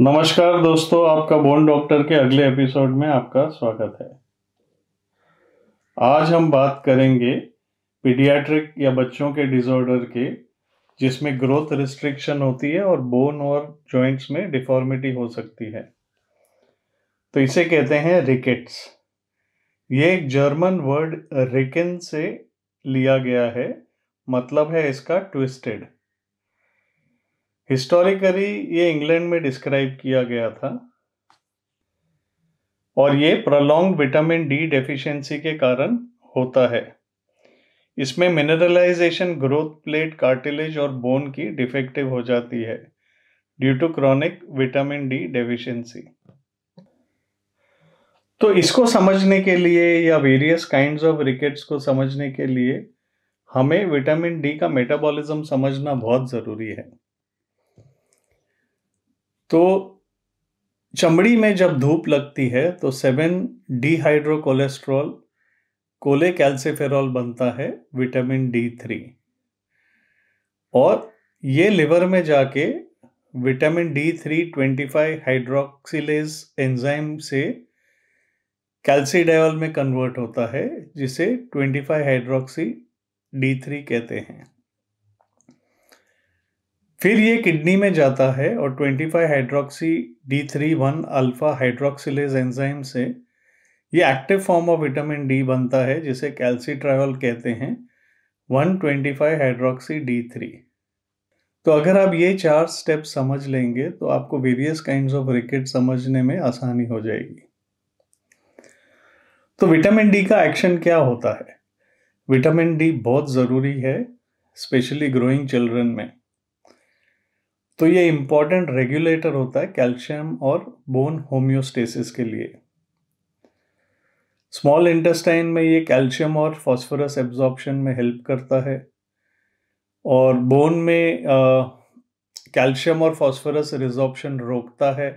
नमस्कार दोस्तों आपका बोन डॉक्टर के अगले एपिसोड में आपका स्वागत है आज हम बात करेंगे पीडियाट्रिक या बच्चों के डिसऑर्डर के जिसमें ग्रोथ रिस्ट्रिक्शन होती है और बोन और जॉइंट्स में डिफॉर्मिटी हो सकती है तो इसे कहते हैं रिकेट्स ये एक जर्मन वर्ड रिकिन से लिया गया है मतलब है इसका ट्विस्टेड हिस्टोरिकली ये इंग्लैंड में डिस्क्राइब किया गया था और ये प्रोलॉन्ग विटामिन डी डेफिशिएंसी के कारण होता है इसमें मिनरलाइजेशन ग्रोथ प्लेट कार्टिलेज और बोन की डिफेक्टिव हो जाती है due to chronic vitamin D deficiency तो इसको समझने के लिए या वेरियस काइंड ऑफ रिकेट्स को समझने के लिए हमें विटामिन डी का मेटाबॉलिज्म समझना बहुत ज़रूरी है तो चमड़ी में जब धूप लगती है तो seven dehydrocholesterol cholecalciferol बनता है विटामिन डी थ्री और ये लिवर में जाके vitamin D three twenty five hydroxylase enzyme से कैल्सीडायोल में कन्वर्ट होता है जिसे twenty five hydroxy D three कहते हैं फिर ये किडनी में जाता है और 25 hydroxy D three one alpha hydroxylase enzyme से ये active form of vitamin D बनता है जिसे कैल्सी कैल्सीट्रायोल कहते हैं 125 हाइड्रोक्सी डी थ्री तो अगर आप ये चार स्टेप समझ लेंगे तो आपको वेरियस काइंड ऑफ रिकेट समझने में आसानी हो जाएगी तो विटामिन डी का एक्शन क्या होता है विटामिन डी बहुत ज़रूरी है स्पेशली ग्रोइंग चिल्ड्रन में तो ये इम्पॉर्टेंट रेगुलेटर होता है कैल्शियम और बोन होम्योस्टेसिस के लिए स्मॉल इंटेस्टाइन में ये कैल्शियम और फॉस्फोरस एब्जॉर्प्शन में हेल्प करता है और बोन में कैल्शियम और फॉस्फोरस रिजॉर्प्शन रोकता है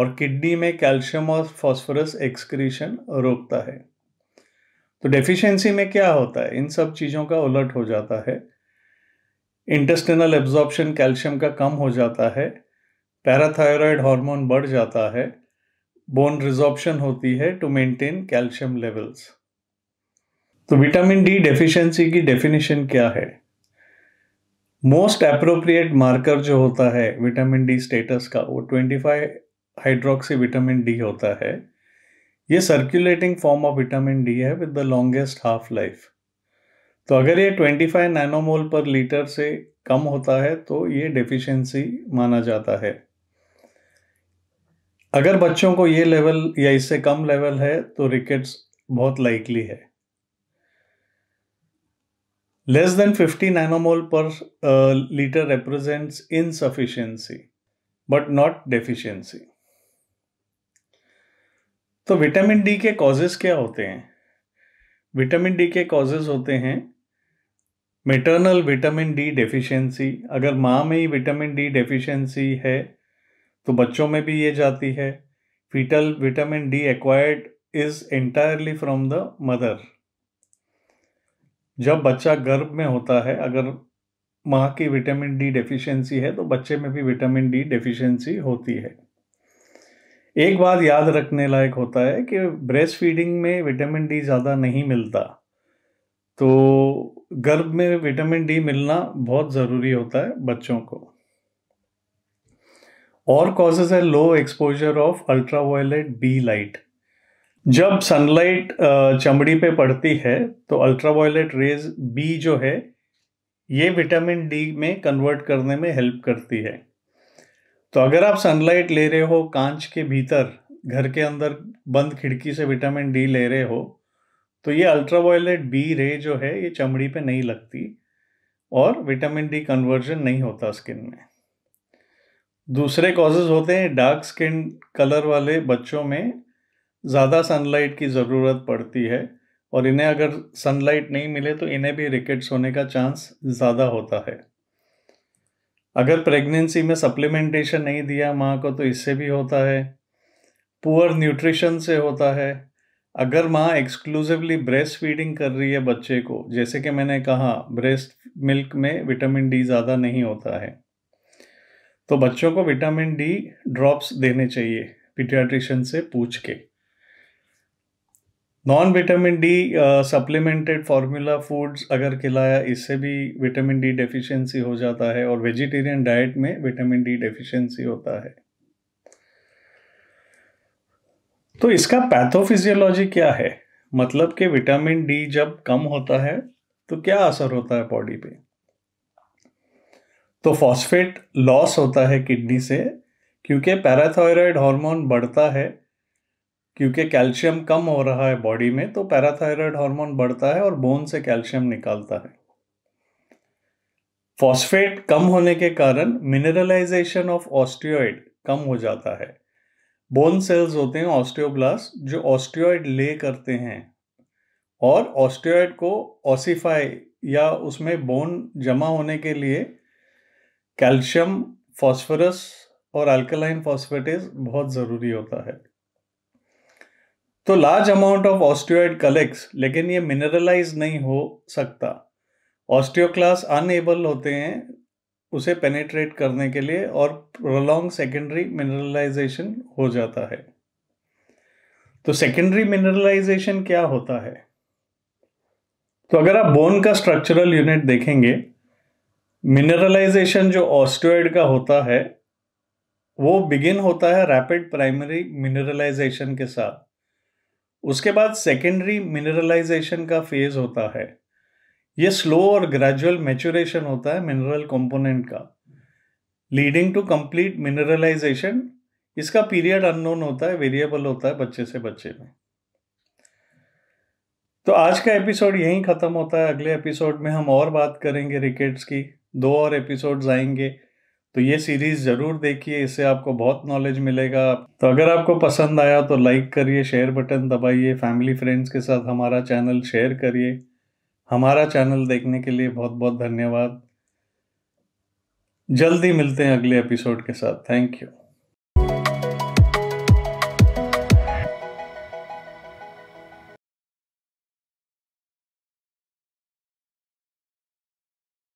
और किडनी में कैल्शियम और फॉस्फोरस एक्सक्रीशन रोकता है तो डेफिशिएंसी में क्या होता है इन सब चीज़ों का उलट हो जाता है इंटेस्टिनल एब्जॉर्प्शन कैल्शियम का कम हो जाता है पैराथायरॉयड हार्मोन बढ़ जाता है बोन रिजॉर्प्शन होती है टू मेंटेन कैल्शियम लेवल्स तो विटामिन डी डेफिशिएंसी की डेफिनेशन क्या है मोस्ट अप्रोप्रिएट मार्कर जो होता है विटामिन डी स्टेटस का वो 25 हाइड्रोक्सी विटामिन डी होता है ये circulating form of vitamin D है with the longest half life तो अगर ये 25 नैनोमोल पर लीटर से कम होता है तो ये डेफिशिएंसी माना जाता है अगर बच्चों को ये लेवल या इससे कम लेवल है तो रिकेट्स बहुत लाइकली है लेस देन 50 नैनोमोल पर litre represents insufficiency but not deficiency तो विटामिन डी के कॉजेज क्या होते हैं विटामिन डी के कॉजेज होते हैं मेटर्नल विटामिन डी डेफिशिएंसी अगर माँ में ही विटामिन डी डेफिशिएंसी है तो बच्चों में भी ये जाती है fetal vitamin D acquired is entirely from the mother जब बच्चा गर्भ में होता है अगर माँ की विटामिन डी डेफिशिएंसी है तो बच्चे में भी विटामिन डी डेफिशिएंसी होती है एक बात याद रखने लायक होता है कि ब्रेस्ट फीडिंग में विटामिन डी ज़्यादा नहीं मिलता तो गर्भ में विटामिन डी मिलना बहुत ज़रूरी होता है बच्चों को और कॉजेज है low exposure of ultraviolet B light जब सनलाइट चमड़ी पे पड़ती है तो अल्ट्रा रेज बी जो है ये विटामिन डी में कन्वर्ट करने में हेल्प करती है तो अगर आप सनलाइट ले रहे हो कांच के भीतर घर के अंदर बंद खिड़की से विटामिन डी ले रहे हो तो ये अल्ट्रा बी रे जो है ये चमड़ी पे नहीं लगती और विटामिन डी कन्वर्जन नहीं होता स्किन में दूसरे कॉजेज होते हैं डार्क स्किन कलर वाले बच्चों में ज़्यादा सनलाइट की ज़रूरत पड़ती है और इन्हें अगर सनलाइट नहीं मिले तो इन्हें भी रिकेट्स होने का चांस ज़्यादा होता है अगर प्रेगनेंसी में सप्लीमेंटेशन नहीं दिया माँ को तो इससे भी होता है पुअर न्यूट्रिशन से होता है अगर माँ एक्सक्लूसिवली ब्रेस्ट फीडिंग कर रही है बच्चे को जैसे कि मैंने कहा ब्रेस्ट मिल्क में विटामिन डी ज़्यादा नहीं होता है तो बच्चों को विटामिन डी ड्रॉप्स देने चाहिए पीडियाट्रिशियन से पूछ के non vitamin D supplemented formula foods अगर खिलाया इससे भी विटामिन डी डेफिशिएंसी हो जाता है और वेजिटेरियन डाइट में विटामिन डी डेफिशिएंसी होता है तो इसका पैथोफिजियोलॉजी क्या है मतलब कि विटामिन डी जब कम होता है तो क्या असर होता है बॉडी पे तो फॉस्फेट लॉस होता है किडनी से क्योंकि पैराथायरॉयड हार्मोन बढ़ता है क्योंकि कैल्शियम कम हो रहा है बॉडी में तो पैराथायरॉयड हार्मोन बढ़ता है और बोन से कैल्शियम निकालता है फॉस्फेट कम होने के कारण मिनरलाइजेशन ऑफ ऑस्टियोइड कम हो जाता है बोन सेल्स होते हैं ऑस्टियोब्लास्ट जो ऑस्टियोइड ले करते हैं और ऑस्टियोइड को ऑसीफाई या उसमें बोन जमा होने के लिए कैल्शियम फॉस्फोरस और अल्कलाइन फॉस्फेटिस बहुत ज़रूरी होता है तो large amount of osteoid collects लेकिन ये मिनरलाइज नहीं हो सकता ऑस्टियोक्लास अनएबल होते हैं उसे पेनेट्रेट करने के लिए और प्रोलॉन्ग सेकेंडरी मिनरलाइजेशन हो जाता है तो सेकेंडरी मिनरलाइजेशन क्या होता है तो अगर आप बोन का स्ट्रक्चरल यूनिट देखेंगे मिनरलाइजेशन जो ऑस्टोइड का होता है वो बिगिन होता है रैपिड प्राइमरी मिनरलाइजेशन के साथ उसके बाद सेकेंडरी मिनरलाइजेशन का फेज होता है ये स्लो और ग्रेजुअल मेचुरेशन होता है मिनरल कंपोनेंट का लीडिंग टू कंप्लीट मिनरलाइजेशन इसका पीरियड अननोन होता है वेरिएबल होता है बच्चे से बच्चे में तो आज का एपिसोड यहीं ख़त्म होता है अगले एपिसोड में हम और बात करेंगे रिकेट्स की दो और एपिसोड्स आएंगे तो ये सीरीज़ ज़रूर देखिए इससे आपको बहुत नॉलेज मिलेगा तो अगर आपको पसंद आया तो लाइक करिए शेयर बटन दबाइए फैमिली फ्रेंड्स के साथ हमारा चैनल शेयर करिए हमारा चैनल देखने के लिए बहुत बहुत धन्यवाद जल्दी मिलते हैं अगले एपिसोड के साथ थैंक यू